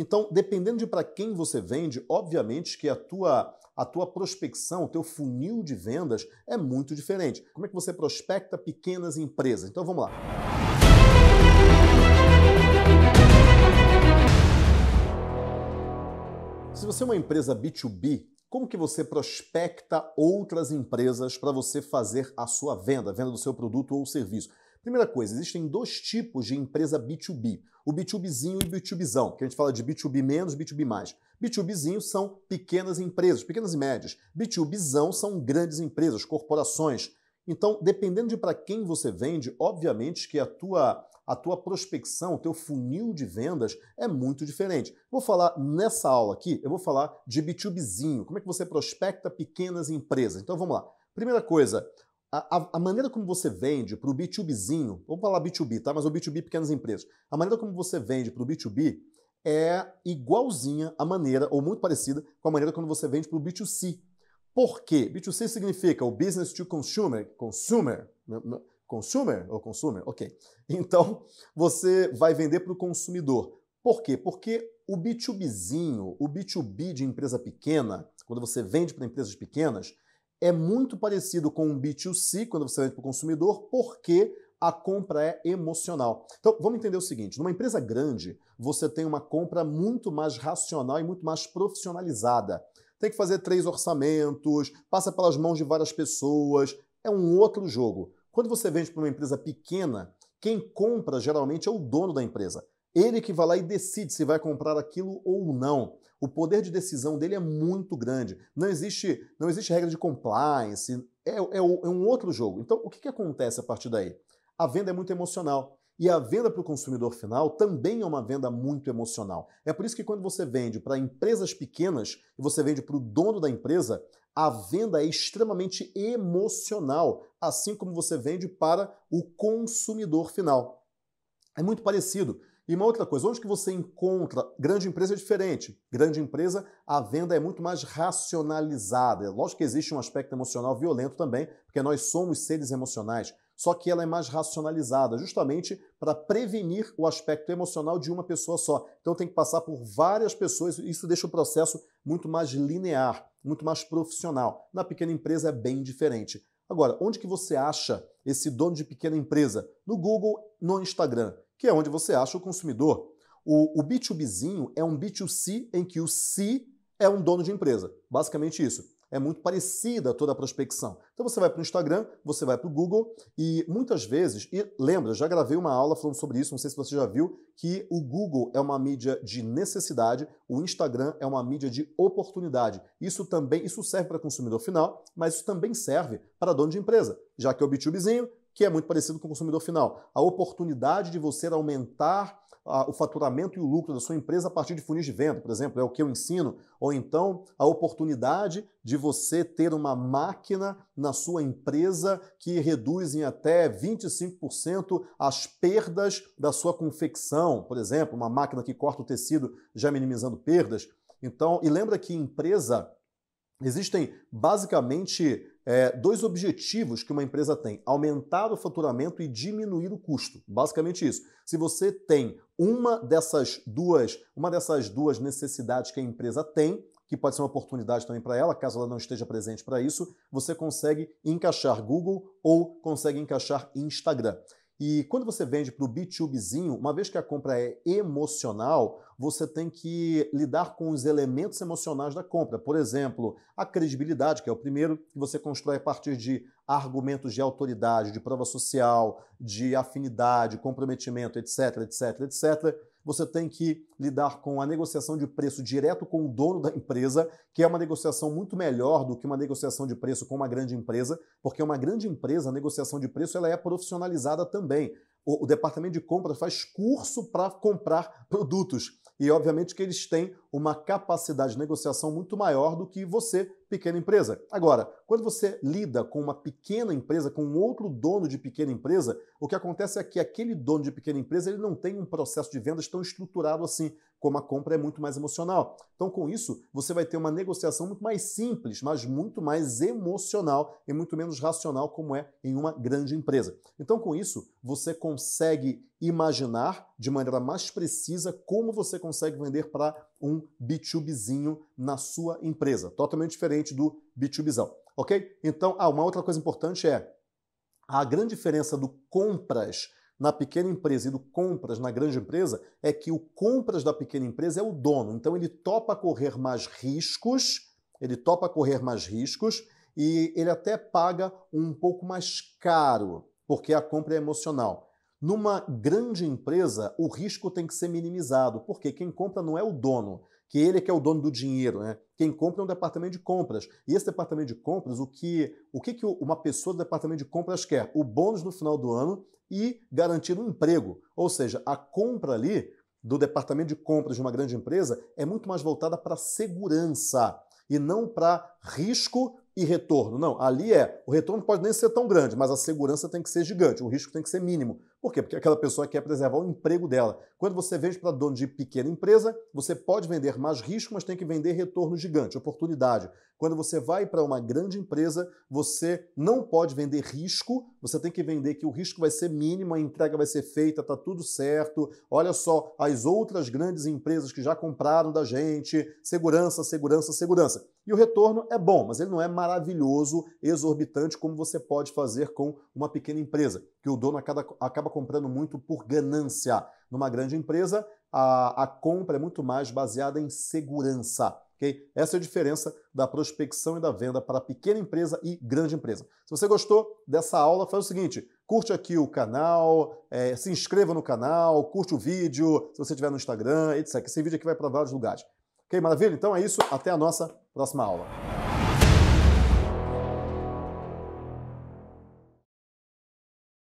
Então, dependendo de para quem você vende, obviamente que a tua a tua prospecção, o teu funil de vendas é muito diferente. Como é que você prospecta pequenas empresas? Então vamos lá. Se você é uma empresa B2B, como que você prospecta outras empresas para você fazer a sua venda, a venda do seu produto ou serviço? Primeira coisa, existem dois tipos de empresa B2B. O B2Bzinho e o B2Bzão, que a gente fala de B2B menos, B2B mais. B2Bzinho são pequenas empresas, pequenas e médias. B2Bzão são grandes empresas, corporações. Então, dependendo de para quem você vende, obviamente que a tua a tua prospecção, o teu funil de vendas é muito diferente. Vou falar nessa aula aqui, eu vou falar de B2Bzinho, como é que você prospecta pequenas empresas. Então vamos lá. Primeira coisa, a, a, maneira como você vende para o B2Bzinho, vamos falar B2B, tá? Mas o B2B pequenas empresas. A maneira como você vende para o B2B é igualzinha à maneira, ou muito parecida, com a maneira como você vende para o B2C. Por quê? B2C significa o business to consumer, consumer, né, né? consumer ou consumer, ok. Então, você vai vender para o consumidor. Por quê? Porque o B2Bzinho, o B2B de empresa pequena, quando você vende para empresas pequenas, é muito parecido com um B2C, quando você vende para o consumidor, porque a compra é emocional. Então, vamos entender o seguinte: numa empresa grande, você tem uma compra muito mais racional e muito mais profissionalizada. Tem que fazer três orçamentos, passa pelas mãos de várias pessoas, é um outro jogo. Quando você vende para uma empresa pequena, quem compra geralmente é o dono da empresa. Ele que vai lá e decide se vai comprar aquilo ou não. O poder de decisão dele é muito grande. Não existe, não existe regra de compliance. É, é, é um outro jogo. Então, o que, que acontece a partir daí? A venda é muito emocional. E a venda para o consumidor final também é uma venda muito emocional. É por isso que quando você vende para empresas pequenas e você vende para o dono da empresa, a venda é extremamente emocional, assim como você vende para o consumidor final. É muito parecido. E uma outra coisa, onde que você encontra grande empresa é diferente. Grande empresa, a venda é muito mais racionalizada. É lógico que existe um aspecto emocional violento também, porque nós somos seres emocionais, só que ela é mais racionalizada, justamente para prevenir o aspecto emocional de uma pessoa só. Então tem que passar por várias pessoas, isso deixa o processo muito mais linear, muito mais profissional. Na pequena empresa é bem diferente. Agora, onde que você acha esse dono de pequena empresa? No Google, no Instagram que é onde você acha o consumidor. O, o B2Bzinho é um B2C em que o C é um dono de empresa. Basicamente isso. É muito parecida toda a prospecção. Então você vai para o Instagram, você vai para o Google e muitas vezes, e lembra, já gravei uma aula falando sobre isso, não sei se você já viu, que o Google é uma mídia de necessidade, o Instagram é uma mídia de oportunidade. Isso também, isso serve para consumidor final, mas isso também serve para dono de empresa. Já que é o B2Bzinho, que é muito parecido com o consumidor final. A oportunidade de você aumentar o faturamento e o lucro da sua empresa a partir de funis de venda, por exemplo, é o que eu ensino, ou então a oportunidade de você ter uma máquina na sua empresa que reduz em até 25% as perdas da sua confecção, por exemplo, uma máquina que corta o tecido já minimizando perdas. Então, e lembra que empresa existem basicamente é, dois objetivos que uma empresa tem: aumentar o faturamento e diminuir o custo. Basicamente isso. Se você tem uma dessas duas, uma dessas duas necessidades que a empresa tem, que pode ser uma oportunidade também para ela, caso ela não esteja presente para isso, você consegue encaixar Google ou consegue encaixar Instagram. E quando você vende para o B2Bzinho, uma vez que a compra é emocional, você tem que lidar com os elementos emocionais da compra. Por exemplo, a credibilidade, que é o primeiro que você constrói a partir de argumentos de autoridade, de prova social, de afinidade, comprometimento, etc, etc, etc você tem que lidar com a negociação de preço direto com o dono da empresa, que é uma negociação muito melhor do que uma negociação de preço com uma grande empresa, porque uma grande empresa, a negociação de preço, ela é profissionalizada também. O, o departamento de compras faz curso para comprar produtos. E obviamente que eles têm uma capacidade de negociação muito maior do que você, pequena empresa. Agora, quando você lida com uma pequena empresa, com um outro dono de pequena empresa, o que acontece é que aquele dono de pequena empresa ele não tem um processo de vendas tão estruturado assim, como a compra é muito mais emocional. Então, com isso, você vai ter uma negociação muito mais simples, mas muito mais emocional e muito menos racional, como é em uma grande empresa. Então, com isso, você consegue imaginar de maneira mais precisa como você consegue vender para um B2Bzinho na sua empresa. Totalmente diferente do B2Bzão, ok? Então, ah, uma outra coisa importante é a grande diferença do compras na pequena empresa e do compras na grande empresa é que o compras da pequena empresa é o dono, então ele topa correr mais riscos, ele topa correr mais riscos e ele até paga um pouco mais caro, porque a compra é emocional. Numa grande empresa, o risco tem que ser minimizado, porque quem compra não é o dono, que ele é que é o dono do dinheiro, né? Quem compra é um departamento de compras. E esse departamento de compras, o que, o que, que uma pessoa do departamento de compras quer? O bônus no final do ano e garantir um emprego. Ou seja, a compra ali do departamento de compras de uma grande empresa é muito mais voltada para segurança e não para risco e retorno. Não, ali é, o retorno pode nem ser tão grande, mas a segurança tem que ser gigante, o risco tem que ser mínimo, por quê? Porque aquela pessoa quer preservar o emprego dela. Quando você vende para dono de pequena empresa, você pode vender mais risco, mas tem que vender retorno gigante, oportunidade. Quando você vai para uma grande empresa, você não pode vender risco, você tem que vender que o risco vai ser mínimo, a entrega vai ser feita, está tudo certo. Olha só, as outras grandes empresas que já compraram da gente, segurança, segurança, segurança. E o retorno é bom, mas ele não é maravilhoso, exorbitante, como você pode fazer com uma pequena empresa, que o dono acaba, acaba acaba comprando muito por ganância. Numa grande empresa, a, a compra é muito mais baseada em segurança. Okay? Essa é a diferença da prospecção e da venda para pequena empresa e grande empresa. Se você gostou dessa aula, faz o seguinte: curte aqui o canal, é, se inscreva no canal, curte o vídeo, se você estiver no Instagram, etc. Esse vídeo aqui vai para vários lugares. Ok, maravilha? Então é isso. Até a nossa próxima aula.